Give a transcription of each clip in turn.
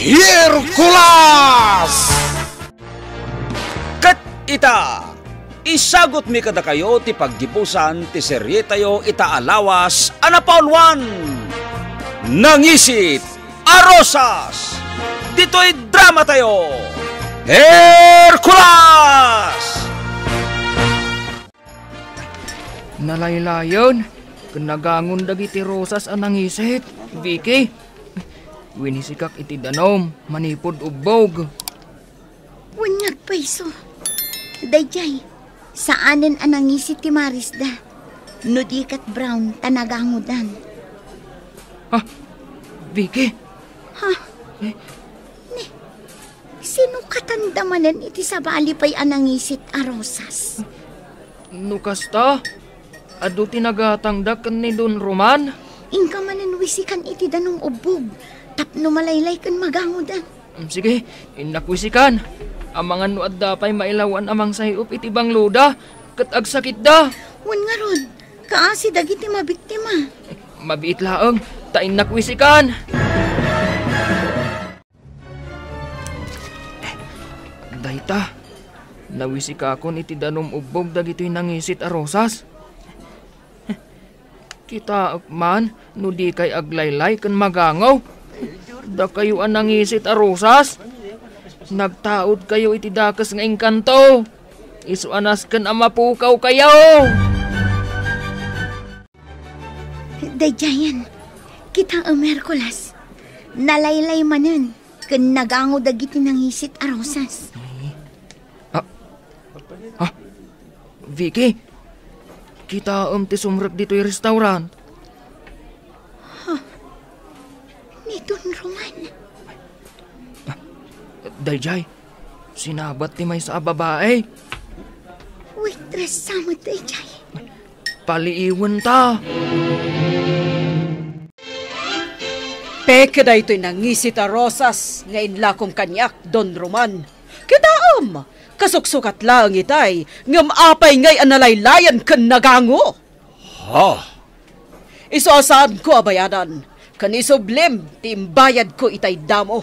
Hercules! Kat ita! Isagot mi kada kayo ti paggipusan ti serye tayo itaalawas ana Paul 1. Nangisit Arosas! Dito'y drama tayo! Hercules! Nalaylayon, nagangon dagiti rosas anang nangisit, Vicky, Winisikak iti danom, manipod ubog. Wanyag peso. Dayjay, saanin anangisi ti Marisda. Nudikat Brown, tanagangudan. Ha? Vicky? Ha? Eh? Ne, sino katandamanan iti sa pa'y anangisit arosas? Nukasta? Adu tinagatangda kan ni Don Roman? Inka Ingka maninwisikan iti danong ubog tapno malaylay kan magangudan. Ah. Mm, sige, inakwisikan. Amangan no adda pay mailawan amang sayop iti bangluda, ket agsakit da. Wen nga rod, kaasi dagiti mabiktima. Mabiit laeng, ta inakwisikan. Eh, dayta, nawisika ko iti danom ubog dagitoy nangisit a rosas. Kita man, no di kay aglaylay kan magangaw. Da kayo ang nangisit arusas? Nagtaod kayo iti dakas nga engkanto. Isu anas kan amapukaw kayo. Dayjayan, kita ang Merkulas. Nalaylay manan, kan nagango dagiti nangisit arosas. Ah, ah, Vicky, kita ang um, tisumrak dito yung restaurant. dayjay. Sinabat ti may sa babae. Waitress sa mo, dayjay. Paliiwan ta. Peke da ito'y nangisit a rosas nga inlakong kanyak, Don Roman. Kitaam, kasuksukat lang itay, ngam apay ngay analaylayan kan nagango. Ha? Isoasaan ko abayadan, kanisublim, timbayad ko itay damo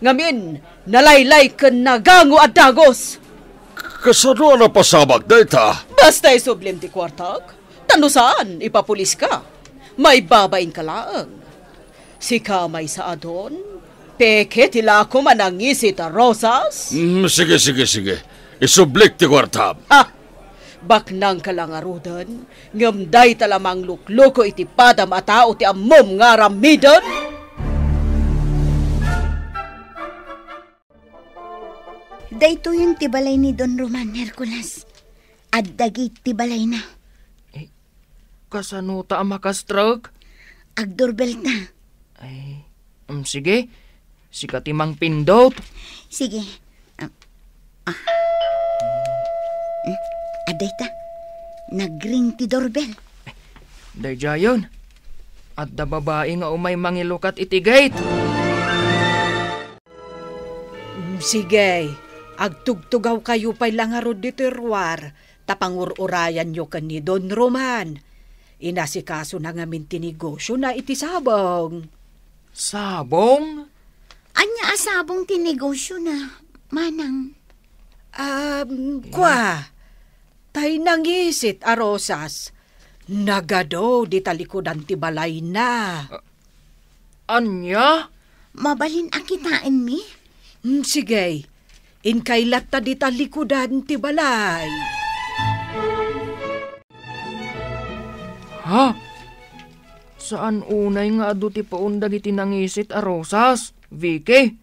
ngamin nalaylay ken nagango at dagos. Kasano na pasabak data? Basta isublim ti kwartak. Tano saan? Ipapulis ka. May babain ka laang. Si kamay sa adon, peke tila ako manangisi ta rosas. Mm, sige, sige, sige. Isublik ti kwartab. Ah, baknang kalangarudan, ngamday talamang lukluko iti padam tao ti amom nga ramidan. Dayto yung tibalay ni Don Roman Hercules. At dagi tibalay na. Eh, kasano ta makastrug? Agdurbel ta. Ay, eh, um, mm, sige. Si Katimang Pindot. Sige. Um, ah. Eh, ah. hmm. Aday ah, ta. Nagring ti doorbell. Eh, Dayjayon. At da babae nga umay mangilukat itigate. Sige. Sige. Agtugtugaw kayo pay langaro di terwar, tapangururayan yo ni Don Roman. Inasikaso na nga tinigosyo na iti sabong. Sabong? Anya asabong ah, tinegosyo na, manang. Um, kwa, tay nangisit, arosas. Nagado, di talikodan ti balay na. Uh, anya? Mabalin akitain mi? Mm, sige, Inkailat ta dita likudan ti balay. Ha? Saan unay nga adu ti paundag iti nangisit a rosas, Vicky?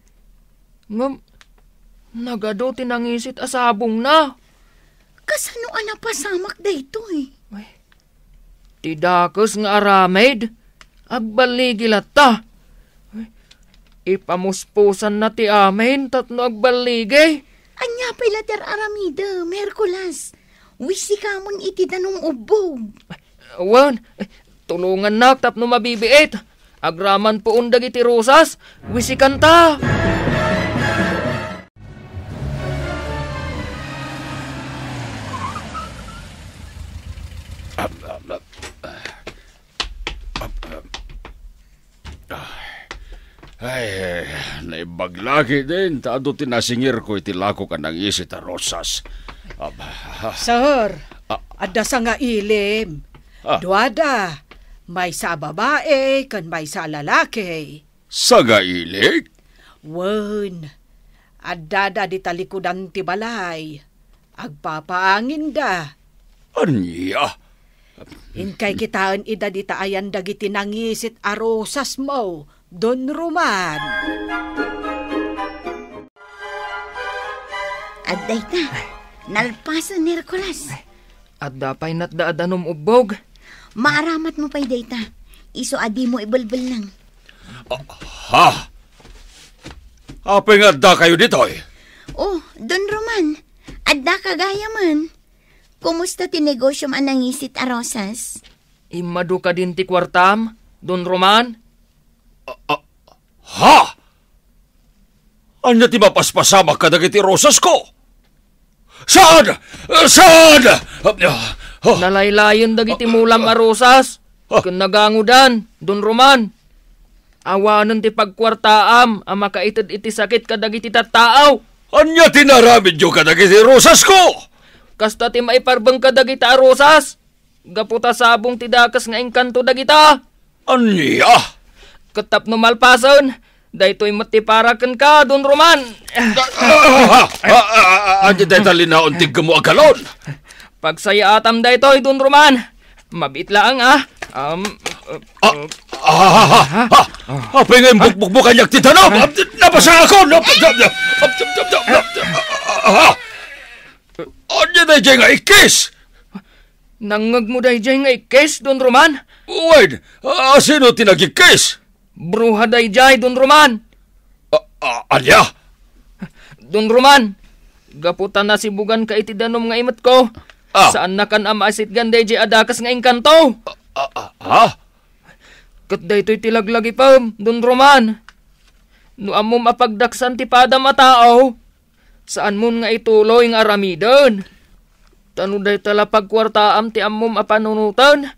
Ngam, nagado ti nangisit asabong na. Kasano ana pasamak dayto eh? Ay, tidakos nga aramid, agbaligilata. Ipamuspusan na ti amin, tatno agbaligay. Anya pala ter aramida, Merkulas. Wisi ka mong iti danong ubog. Wan, tulungan na tapno mabibiit. Agraman po undag iti rosas, wisikan ta. Wisikan ta. Ay, naibaglaki din. Tado tinasingir ko itilako ka ng isi ta rosas. Ab, Sir, ah, ada sa nga ilim. Ah, Duada, may sa babae kan may sa lalaki. Sa nga ilik? Wan, adada di talikudan ti balay. Agpapaangin da. Anya? Inkay kitaan ida di taayan dagiti nangisit arosas mo Don Roman. Aday ta, nalpasan ni Hercules. At dapay nat daadanom ubog. Maaramat mo pa'y data. Iso adi mo ibalbal lang. Ah, ha? Apay nga da kayo dito eh. Oh, Don Roman. Adda kagaya man. Kumusta tinegosyo man ang isit arosas? Imadu ka din ti kwartam, Don Roman? A- ha! Anya ti mapaspasama ka dagiti rosas ko? Saan? Saan? Oh. dagiti ah, mulam a ah, rosas. Ah. Kung nagangudan, dun roman. Awanan ti pagkwartaam, ang makaitid iti sakit kadagiti tattaaw. Anya ti naramid yo kadagiti rosas ko? Kasta ti maiparbang kadagita rosas. Gaputa sabong ti dakas nga engkanto dagita. Anya? Katap no malpason, daytoy matiparakan ka, Don Roman. Adi day talina untig mo agalon. Pagsaya atam daytoy, Don Roman. Mabit lang ah. Um, uh, Ah, ah, ah, ah, ah. pengen bukbuk-buk kanyak titanop. Napasa ako. Ano na dyan nga ikis? Nangag mo dahil dyan nga ikis, Don Roman? Wait, uh, sino tinagikis? Bruha dayjay, Don Roman! Uh, alya! Don Roman, gaputan na si Bugan ka iti danom nga imat ko. Ah. Saan na kan ama asit ganday jay adakas nga inkanto? Ah, ah, ah, Kat daytoy tilaglagi pa, Don Roman. No amom apagdaksan ti pada matao, saan mo nga ituloy nga aramidon? Tano day talapag kwartaam ti amom apanunutan,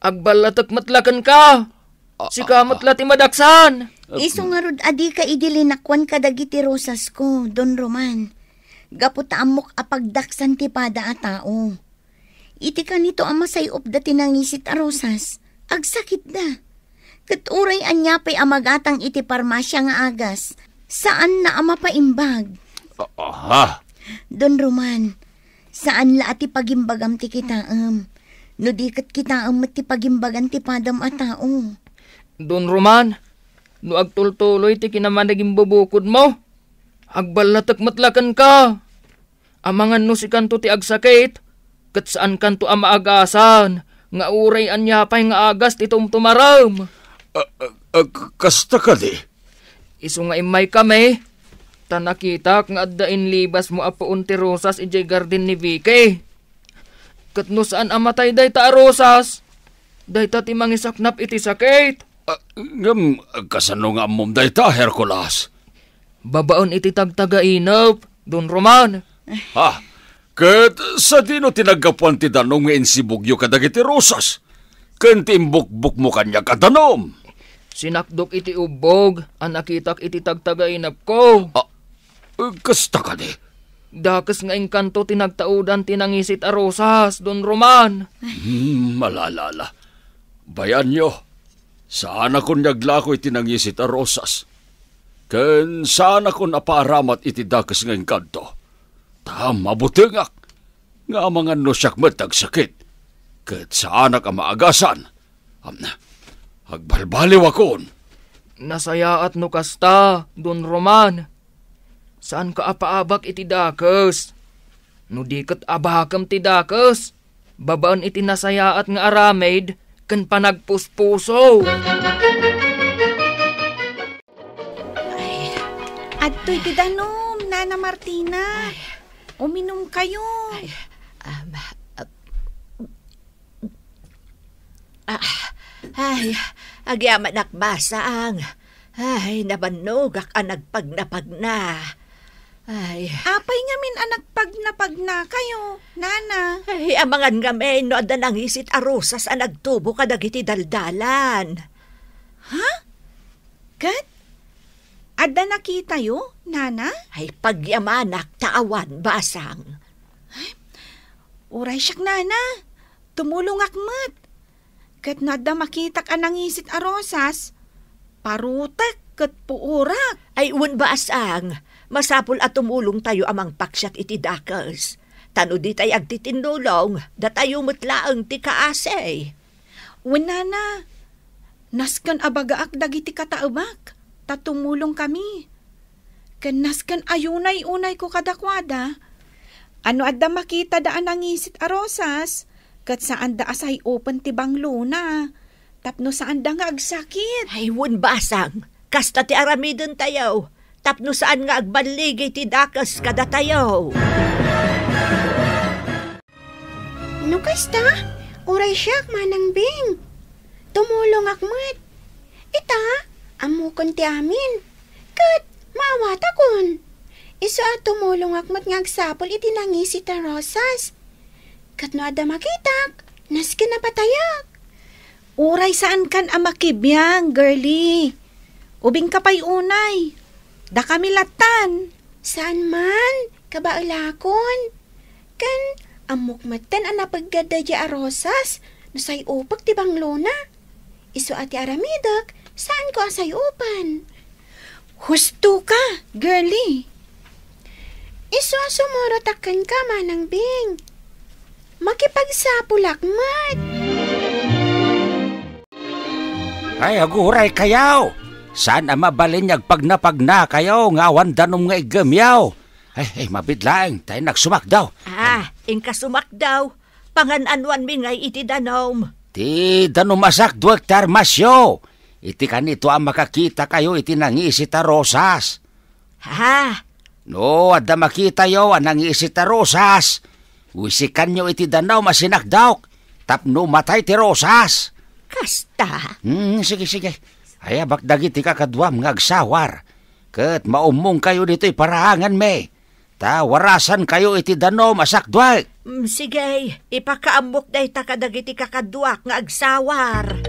agbalata't matlakan ka. Ah, si kamot ah, ah. lati madaksan. Iso nga rod adi ka idilinakwan kadagiti rosas ko, Don Roman. Gaputa amok apagdaksan ti pada a tao. Iti kanito nito ang masayop dati nangisit a rosas. Agsakit da. Katuray pa'y amagatang iti parmasya nga agas. Saan na ama paimbag? Aha! Don Roman, saan la ati pagimbagam ti kitaam? No di kat kitaam ti pagimbagan ti padam a tao. Don Roman, no agtultuloy ti kinaman naging bubukod mo, agbalatak matlakan ka. Amangan no si kanto ti agsakit, kat saan kanto ang maagasan, nga uray anya pa'y nga agas ti tumtumaram. Uh, uh, uh, kasta ka di? Iso nga imay kami, tanakita nga addain libas mo apoon ti Rosas ijay garden ni Vicky. Kat no saan amatay day ta Rosas, day ta ti mangisaknap iti sakit. Uh, ngam, kasano nga mom day ta, Hercules? Babaon iti tagtaga inap, Don Roman. Ha? Kat sa dino tinagapuan ti danong ngayon si Bugyo kadag rosas. Kanti imbukbuk mo kanya kadanom. Sinakdok iti ubog, anakitak iti tagtaga inap ko. Ah, uh, kasta ka di? Dakas nga engkanto tinagtaudan tinangisit a rosas, Don Roman. Hmm, malalala. Bayan nyo, Saan akong naglako iti nangisit a rosas? Ken saan akong napaaramat iti dakas ng kanto? Tama mabutingak. Nga mga nosyak sakit. Ket saan ak maagasan? Amna, na, agbalbaliw akon. Nasaya at nukasta, Don Roman. Saan ka apaabak iti dakas? Nudikat abakam ti dakas. Babaan iti nasayaat nga aramed kan panagpuspuso. Ay, adto'y ti danom, Nana Martina. Ay. Uminom kayo. Ay, um, uh, uh, ay, agyaman akbasaang. Ay, nabanog ak anagpag na pag ay. Apay nga min anak pag napag na kayo, nana. Ay, amangan nga men, no adan ang isit arusas ang nagtubo kadagiti daldalan. Ha? Huh? Kat? Ada nakita yo, nana? Ay, pagyamanak taawan, basang. Ay, uray siyak, nana. Tumulong akmat. Kat nada makita ka nang isit arosas, parutak kat puurak. Ay, un basang. Masapol at tumulong tayo amang paksyat iti dakas. Tano di tayo agtitindulong, da tayo mutlaang ti kaasay. Wenana, na. Naskan abagaak dagiti kataamak. Tatumulong kami. Ken naskan ayunay-unay ko kadakwada. Ano adda makita daan nangisit arosas? Kat saan da asay open ti bangluna. Tapno saan da nga agsakit? Ay, wun basang. Kasta ti aramidon tayo tapno saan nga agbaligay ti dakas kada tayo. No kasta, Uray siya manang bing. Tumulong akmat. Ita, amukon ti amin. Kat, maawata kon. Iso at tumulong akmat nga agsapol iti nangisi ta rosas. Kat no ada makitak, naskin na patayak. Uray saan kan amakibyang, girly? Ubing kapay unay da kamilatan. San man, kabaulakon? Kan, amok matan ang napaggada di arosas, no say upak ti banglona. Iso ati aramidak, saan ko ang sayupan? Husto ka, girly. Iso sumuratakan ka manang bing. Makipagsapulak mat. Ay, aguray kayaw! Saan ama balinyag pag napagna kayo nga wandanom nga igamyaw. Ay, ay mabidlaing, tayo nagsumak daw. Ah, ingka sumak daw. Pangananwan mi nga iti danom. Ti danom asak duwag Masyo. Iti kanito ang makakita kayo iti nangisita rosas. Ha? No, adda makita yo ang nangisita rosas. Wisikan nyo iti danaw masinak masinakdawk. Tapno matay ti rosas. Kasta. Hmm, sige, sige. Hayabak dagiti nga agsawar. Kat maumong kayo dito'y paraangan me. warasan kayo iti danom asak mm, sige, ipakaambok day takadagiti kakaduak nga agsawar.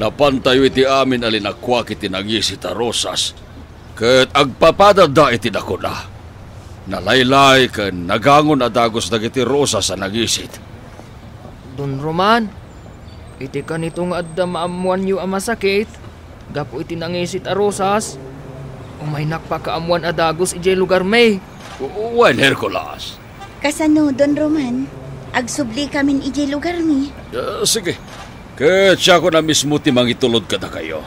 Napantayo iti amin alinakwa iti nagisi Rosas. Kat agpapada da iti dakuna. Nalaylay kan nagangon adagos dagiti rosas sa nagisit. Don Roman, Iti kanito nga adda maamuan yu amasakit, gapo iti nangisit arosas, umay nakpakaamuan adagos ijay lugar may. Uwan, Hercules. Kasano, Don Roman? Agsubli kamin ijay lugar ni. Uh, ah, sige. Kaya ko na mismo timang itulod ka na kayo.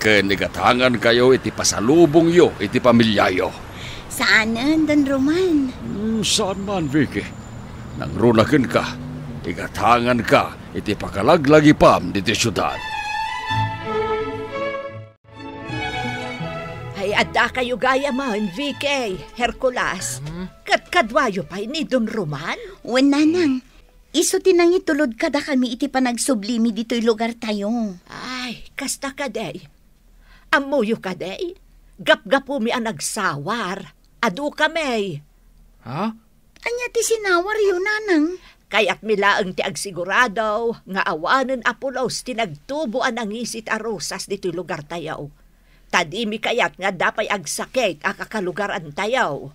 Kanigatangan kayo iti pasalubong yo, iti pamilyayo. Saanan, Don Roman? Hmm, saan man, Vicky? Nangrunakin ka. Igatangan ka, iti pakalaglagi pam diti syudad. Ay, adda kayo gaya man, VK, Hercules. Um, Katkadwayo pa ni Don Roman? Wala nang. Iso tinang itulod kada kami iti panagsublimi dito'y lugar tayo. Ay, kasta ka day. Amuyo ka day. Gapgapo mi ang nagsawar. Adu kami. Ha? Huh? Anya ti sinawar yun, nanang. Kaya't milaang ti agsigurado, nga awanan apulos tinagtubuan ang isit arosas dito'y lugar tayaw. Tadimi kayat nga dapay agsakit akakalugaran tayaw.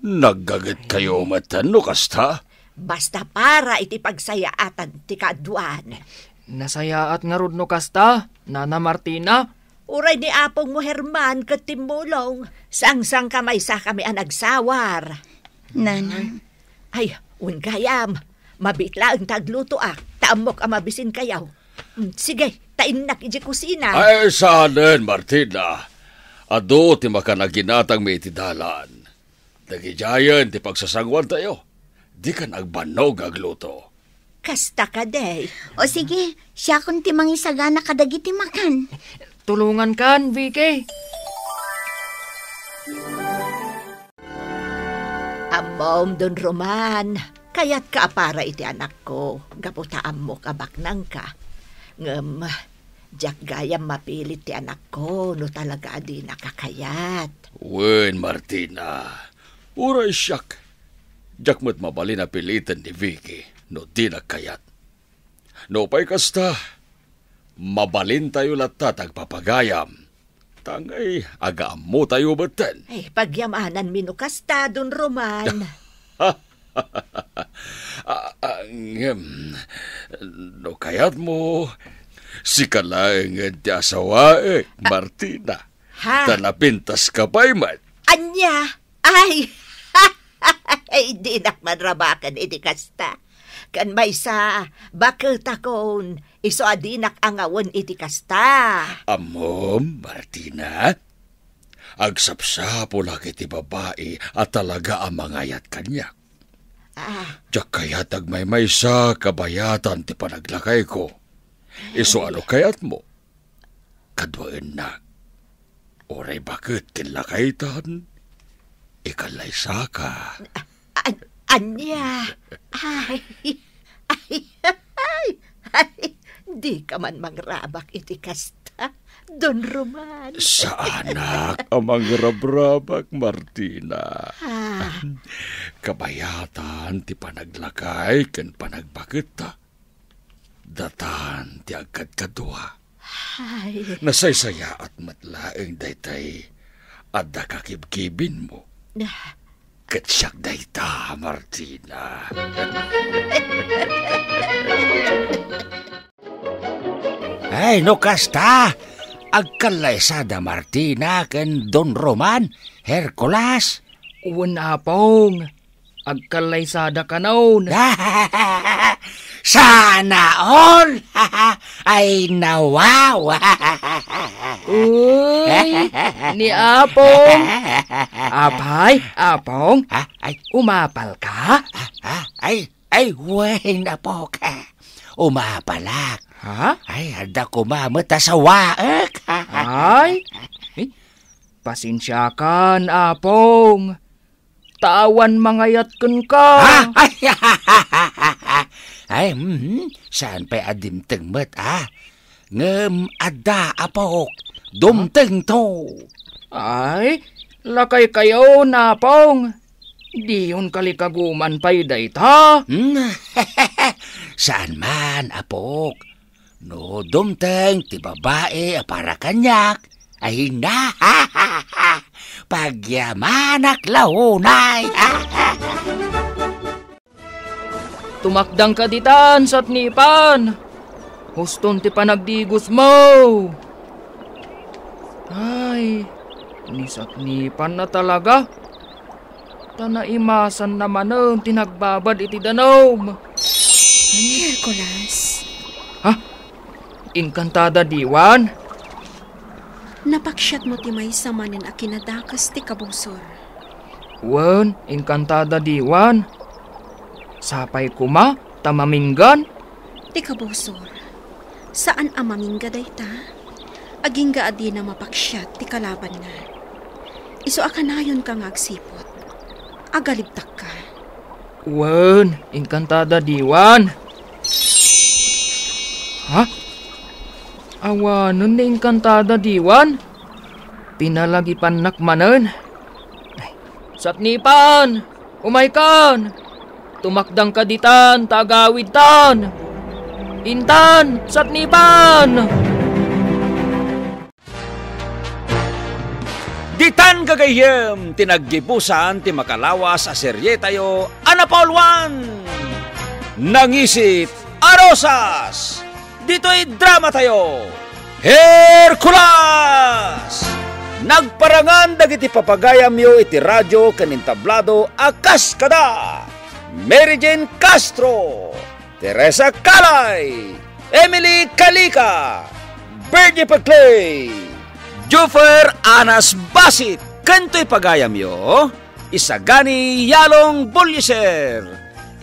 Naggagit kayo matano kasta? Basta para iti pagsayaatan ti kaduan. Nasayaat nga rod no kasta, Nana Martina? Uray ni apong mo Herman katimulong. Sangsang kamay sa kami ang nagsawar. Nana. Ay, unkayam, Mabitla ang tagluto ah. Taamok ang mabisin kayaw. Mm, sige, tain na kiji kusina. Ay, saanen, Martina. Ado, ti makanaginatang may itidalaan. Nagijayan, ti pagsasangwan tayo. Di ka nagbanog agluto. Kasta ka, day. O sige, siya kung ti mangisagana ti makan. Tulungan kan, Vicky. Amom, Don Roman. Kayat ka para iti anak ko, gaputaan mo kabaknang ka. Ngem, jak gayam mapilit ti anak ko, no talaga di nakakayat. Wen, Martina, uray siyak. Jak mo't mabali na pilitan ni Vicky, no di nakayat. No pa'y kasta, mabalin tayo latatag papagayam. Tangay, agaam mo tayo batten. Ay, pagyamanan minukasta, Don Roman. no kayat mo si kalaeng ti eh, Martina. Ha? Tanapintas ka pa man. Anya? Ay! Hindi na manrabakan iti eh, kasta. Kan may sa bakal takon, iso adinak angawan iti eh, kasta. Amo, Martina, agsapsapo lagi ti babae at talaga amangayat kanya. Ah. Diyak kayatag may may sa kabayatan ti panaglakay ko. Iso ano kayat mo? Kadwain na. Oray bakit kinlakay tan? Ikalaysa ka. anya. Ay. Ay. Ay. Ay. Di ka man mangrabak iti kasta. Don Roman. Sa anak, amang rabrabak Martina. Ha. Ah. Kabayatan ti panaglakay ken panagbakit ta. Ah. Datan ti agkat kadua. Ay. Nasaysaya at matlaeng daytay adda kakibkibin mo. Ah. Katsak dayta, Martina. Ay, no kasta! Agkan Laesada Martina ken Don Roman Hercules. Uwan apong. Agkan Laesada kanon. Sana all ay nawawa. Uy, ni Apong. Apay, Apong, ah, ay, umapal ka? Ah, ah, ay, ay, huwain na po ka uma palak. Ha? Ay, hada ko mama ah, tasawa. Ay? Eh, pasensyakan, apong. Tawan mangayat kun ka. Ha? Ay, ha, ha, mm, saan pa adimteng mat, ah? ngem ada apok dumteng to. Ay, lakay kayo napong. Di Diyon kalikaguman pa'y dayta? Hmm? Saan man, apok? No dumteng ti babae para kanyak. Ay na, Pagyamanak lahunay, ha, Tumakdang kaditan sa tnipan. Huston ti panagdigos mo. Ay, nisat nipan na talaga. Tanaimasan naman ang tinagbabad iti danom. Hercules. Ha? Inkantada diwan? Napaksyat mo ti may samanin a kinadakas ti kabusor. Wan, inkantada diwan. Sapay kuma, tamamingan. Ti kabusor, saan amaminga day ta? Aging gaadi na mapaksyat ti kalaban nga. Iso akanayon kang agsipot. Agaligtak ka. Wan, inkantada diwan. Ha? Awanon ni inkantada diwan? Pinalagipan nakmanan? Ay, satnipan! Umaykan! Tumakdang kaditan, tagawitan! Intan! Satnipan! Intan! Ditan kagayem, tinaggibusan, timakalawas, aserye tayo, Anapol 1! Nangisip, Arosas! Dito'y drama tayo, Hercules! Nagparangan dagiti papagayam yo iti radyo kanintablado akas kada Mary Jane Castro, Teresa Calay, Emily Kalika, Bernie Pagclay, Jufer Anas Basit. Kanto'y pagayam yo, isagani yalong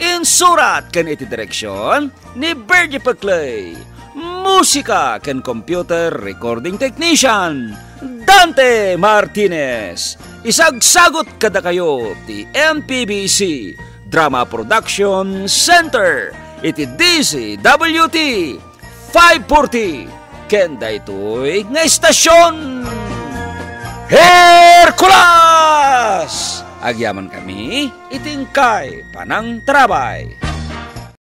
In surat ken iti direksyon ni Bergie Paclay. Musika ken computer recording technician Dante Martinez. Isagsagot kada kayo ti MPBC Drama Production Center iti DCWT 540 weekend ito'y nga istasyon Hercules! Agyaman kami itingkay panang trabay.